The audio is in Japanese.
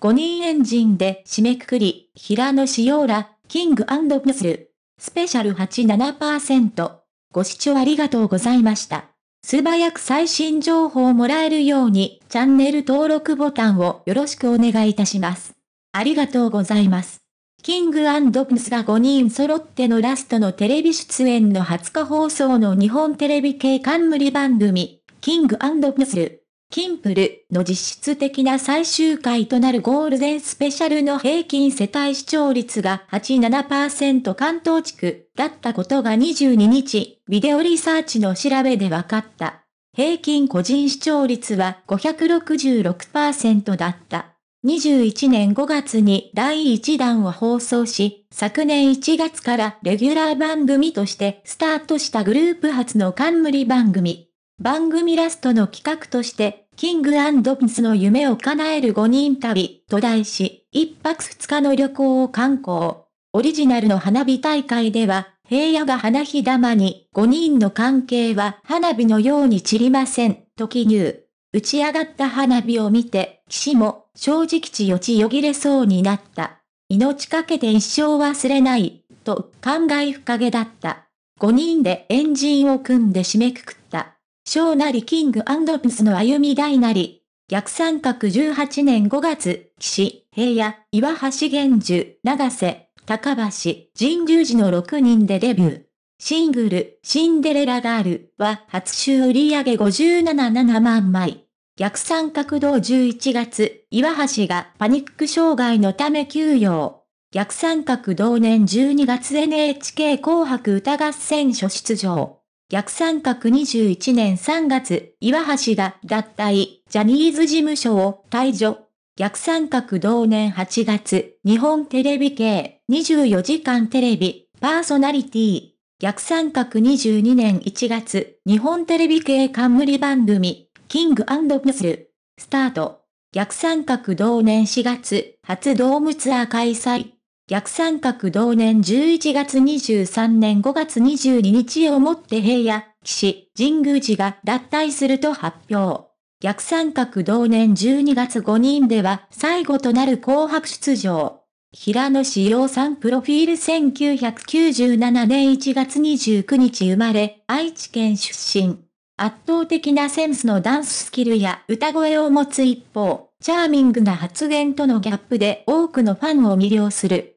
5人エンジンで締めくくり、平野紫耀ら、キングプスル。スペシャル87%。ご視聴ありがとうございました。素早く最新情報をもらえるように、チャンネル登録ボタンをよろしくお願いいたします。ありがとうございます。キングプスが5人揃ってのラストのテレビ出演の20日放送の日本テレビ系冠番組、キングプスル。キンプルの実質的な最終回となるゴールデンスペシャルの平均世帯視聴率が87%関東地区だったことが22日、ビデオリサーチの調べで分かった。平均個人視聴率は566%だった。21年5月に第1弾を放送し、昨年1月からレギュラー番組としてスタートしたグループ初の冠番組。番組ラストの企画として、キングアンスの夢を叶える5人旅と題し、一泊二日の旅行を観光。オリジナルの花火大会では、平野が花火玉に5人の関係は花火のように散りません、と記入。打ち上がった花火を見て、騎士も正直地よちよぎれそうになった。命かけて一生忘れない、と感慨深げだった。5人でエンジンを組んで締めくくった。小なりキングプスの歩み大なり、逆三角18年5月、岸、平野、岩橋玄樹、長瀬、高橋、神宮寺の6人でデビュー。シングル、シンデレラガールは初週売上577万枚。逆三角同11月、岩橋がパニック障害のため休養。逆三角同年12月 NHK 紅白歌合戦初出場。逆三角21年3月、岩橋が脱退、ジャニーズ事務所を退場。逆三角同年8月、日本テレビ系、24時間テレビ、パーソナリティ。逆三角22年1月、日本テレビ系冠番組、キングムスル、スタート。逆三角同年4月、初ドームツアー開催。逆三角同年11月23年5月22日をもって平野、岸、神宮寺が脱退すると発表。逆三角同年12月5人では最後となる紅白出場。平野志陽さんプロフィール1997年1月29日生まれ、愛知県出身。圧倒的なセンスのダンススキルや歌声を持つ一方、チャーミングな発言とのギャップで多くのファンを魅了する。